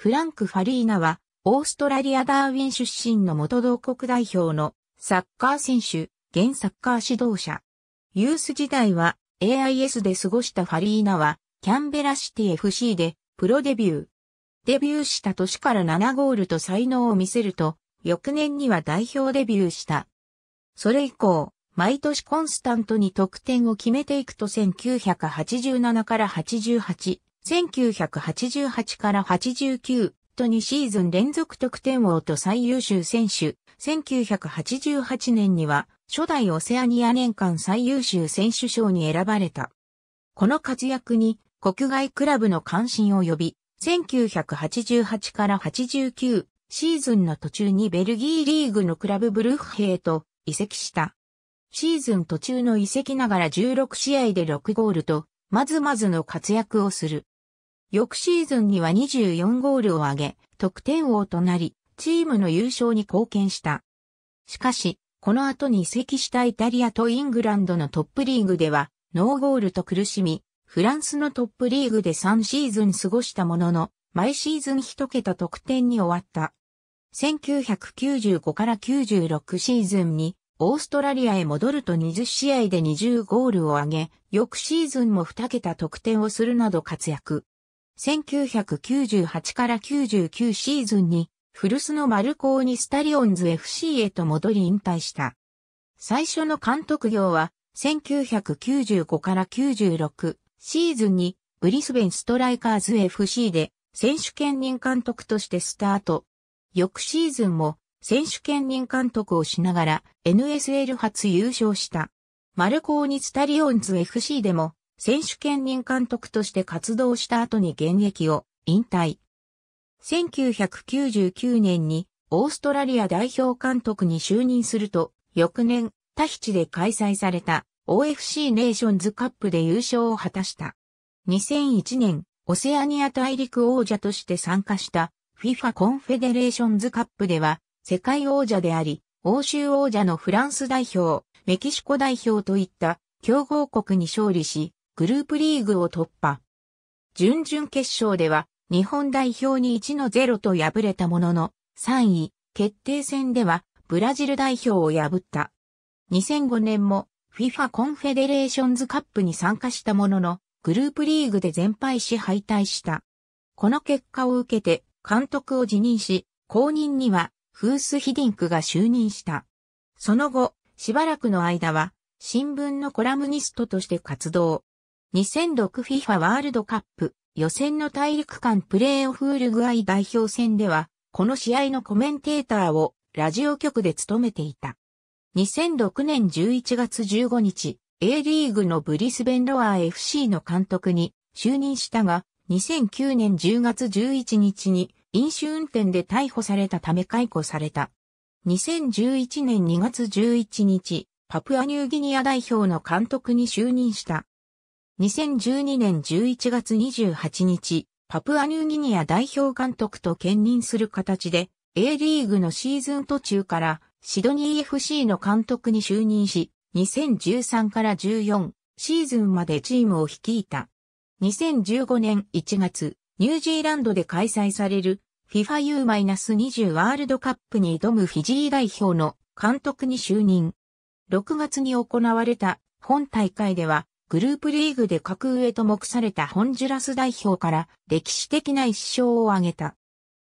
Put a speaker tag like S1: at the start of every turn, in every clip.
S1: フランク・ファリーナは、オーストラリア・ダーウィン出身の元同国代表のサッカー選手、現サッカー指導者。ユース時代は AIS で過ごしたファリーナは、キャンベラシティ FC でプロデビュー。デビューした年から7ゴールと才能を見せると、翌年には代表デビューした。それ以降、毎年コンスタントに得点を決めていくと1987から88、1988から89と2シーズン連続得点王と最優秀選手、1988年には初代オセアニア年間最優秀選手賞に選ばれた。この活躍に国外クラブの関心を呼び、1988から89シーズンの途中にベルギーリーグのクラブブルッフェへと移籍した。シーズン途中の移籍ながら16試合で6ゴールとまずまずの活躍をする。翌シーズンには24ゴールを挙げ、得点王となり、チームの優勝に貢献した。しかし、この後に移籍したイタリアとイングランドのトップリーグでは、ノーゴールと苦しみ、フランスのトップリーグで3シーズン過ごしたものの、毎シーズン一桁得点に終わった。1995から96シーズンに、オーストラリアへ戻ると20試合で20ゴールを挙げ、翌シーズンも2桁得点をするなど活躍。1998から99シーズンに、古巣のマルコーニスタリオンズ FC へと戻り引退した。最初の監督業は、1995から96シーズンに、ブリスベンストライカーズ FC で、選手兼任監督としてスタート。翌シーズンも、選手兼任監督をしながら、NSL 初優勝した。マルコーニ・スタリオンズ FC でも、選手兼任監督として活動した後に現役を引退。1999年にオーストラリア代表監督に就任すると、翌年、タヒチで開催された OFC ネーションズカップで優勝を果たした。2001年、オセアニア大陸王者として参加した FIFA コンフェデレーションズカップでは世界王者であり、欧州王者のフランス代表、メキシコ代表といった強豪国に勝利し、グループリーグを突破。準々決勝では日本代表に1の0と敗れたものの、3位決定戦ではブラジル代表を破った。2005年も FIFA コンフェデレーションズカップに参加したものの、グループリーグで全敗し敗退した。この結果を受けて監督を辞任し、後任にはフース・ヒディンクが就任した。その後、しばらくの間は、新聞のコラムニストとして活動。2006FIFA ワールドカップ予選の大陸間プレーオフウルグアイ代表戦では、この試合のコメンテーターをラジオ局で務めていた。2006年11月15日、A リーグのブリスベンロアー FC の監督に就任したが、2009年10月11日に飲酒運転で逮捕されたため解雇された。2011年2月11日、パプアニューギニア代表の監督に就任した。2012年11月28日、パプアニューギニア代表監督と兼任する形で、A リーグのシーズン途中からシドニー FC の監督に就任し、2013から14シーズンまでチームを率いた。2015年1月、ニュージーランドで開催される FIFAU-20 ワールドカップに挑むフィジー代表の監督に就任。6月に行われた本大会ではグループリーグで格上と目されたホンジュラス代表から歴史的な一勝を挙げた。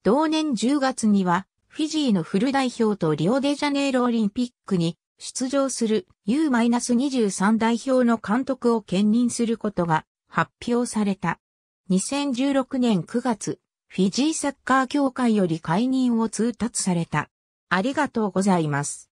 S1: 同年10月にはフィジーのフル代表とリオデジャネイロオリンピックに出場する U-23 代表の監督を兼任することが発表された。2016年9月、フィジーサッカー協会より解任を通達された。ありがとうございます。